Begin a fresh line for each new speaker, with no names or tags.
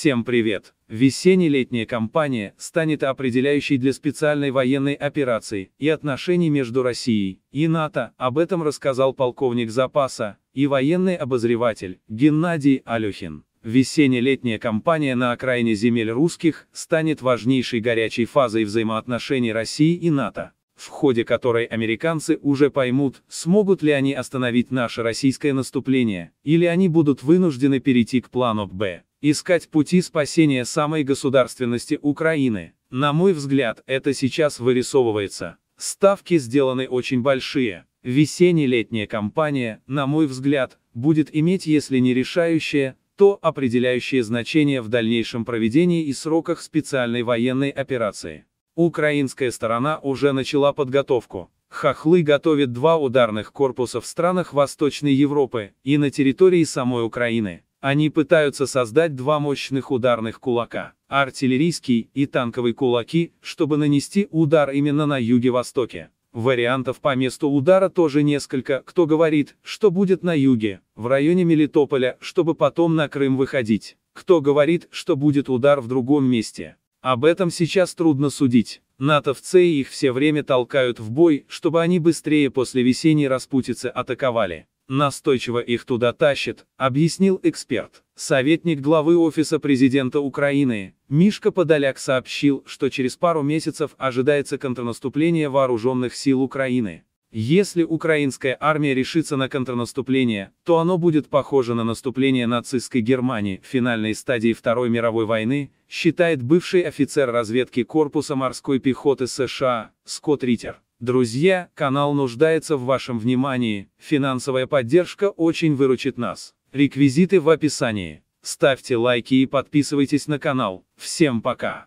Всем привет! Весенне-летняя кампания станет определяющей для специальной военной операции и отношений между Россией и НАТО, об этом рассказал полковник запаса и военный обозреватель Геннадий Алюхин. Весенне-летняя кампания на окраине земель русских станет важнейшей горячей фазой взаимоотношений России и НАТО в ходе которой американцы уже поймут, смогут ли они остановить наше российское наступление, или они будут вынуждены перейти к плану «Б». Искать пути спасения самой государственности Украины. На мой взгляд, это сейчас вырисовывается. Ставки сделаны очень большие. Весенне-летняя кампания, на мой взгляд, будет иметь, если не решающее, то определяющее значение в дальнейшем проведении и сроках специальной военной операции. Украинская сторона уже начала подготовку. Хохлы готовят два ударных корпуса в странах Восточной Европы и на территории самой Украины. Они пытаются создать два мощных ударных кулака, артиллерийский и танковый кулаки, чтобы нанести удар именно на юге-востоке. Вариантов по месту удара тоже несколько, кто говорит, что будет на юге, в районе Мелитополя, чтобы потом на Крым выходить, кто говорит, что будет удар в другом месте. Об этом сейчас трудно судить. Натовцы их все время толкают в бой, чтобы они быстрее после весенней распутицы атаковали настойчиво их туда тащит, объяснил эксперт. Советник главы Офиса президента Украины Мишка Подоляк сообщил, что через пару месяцев ожидается контрнаступление вооруженных сил Украины. Если украинская армия решится на контрнаступление, то оно будет похоже на наступление нацистской Германии в финальной стадии Второй мировой войны, считает бывший офицер разведки Корпуса морской пехоты США Скотт Риттер. Друзья, канал нуждается в вашем внимании, финансовая поддержка очень выручит нас. Реквизиты в описании. Ставьте лайки и подписывайтесь на канал. Всем пока!